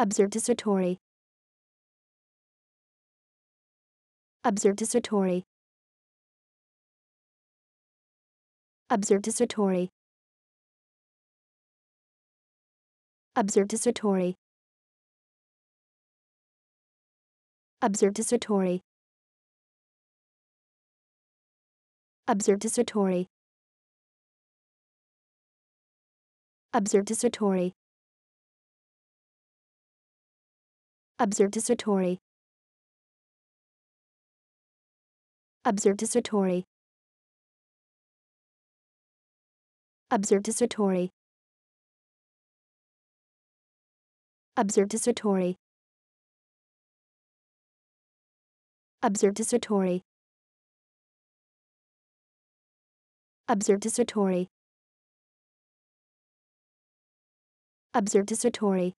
observed Satori. Observed Satori. Observed Satori. Observed Satori. Observed Satori. Observed Satori. Observed Satori. Observe Observatory. Observatory. Observatory. Observatory. Observatory. Observatory. Observatory.